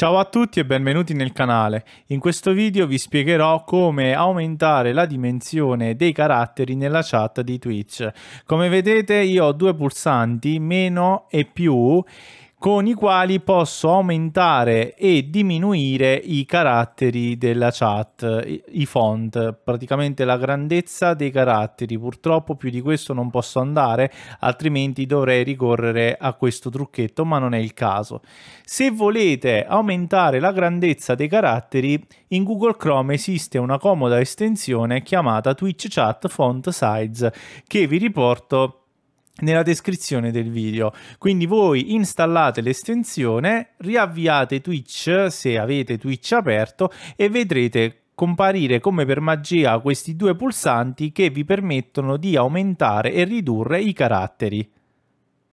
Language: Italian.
Ciao a tutti e benvenuti nel canale. In questo video vi spiegherò come aumentare la dimensione dei caratteri nella chat di Twitch. Come vedete io ho due pulsanti, meno e più, con i quali posso aumentare e diminuire i caratteri della chat, i font, praticamente la grandezza dei caratteri. Purtroppo più di questo non posso andare, altrimenti dovrei ricorrere a questo trucchetto, ma non è il caso. Se volete aumentare la grandezza dei caratteri, in Google Chrome esiste una comoda estensione chiamata Twitch Chat Font Size che vi riporto nella descrizione del video. Quindi voi installate l'estensione, riavviate Twitch se avete Twitch aperto e vedrete comparire come per magia questi due pulsanti che vi permettono di aumentare e ridurre i caratteri.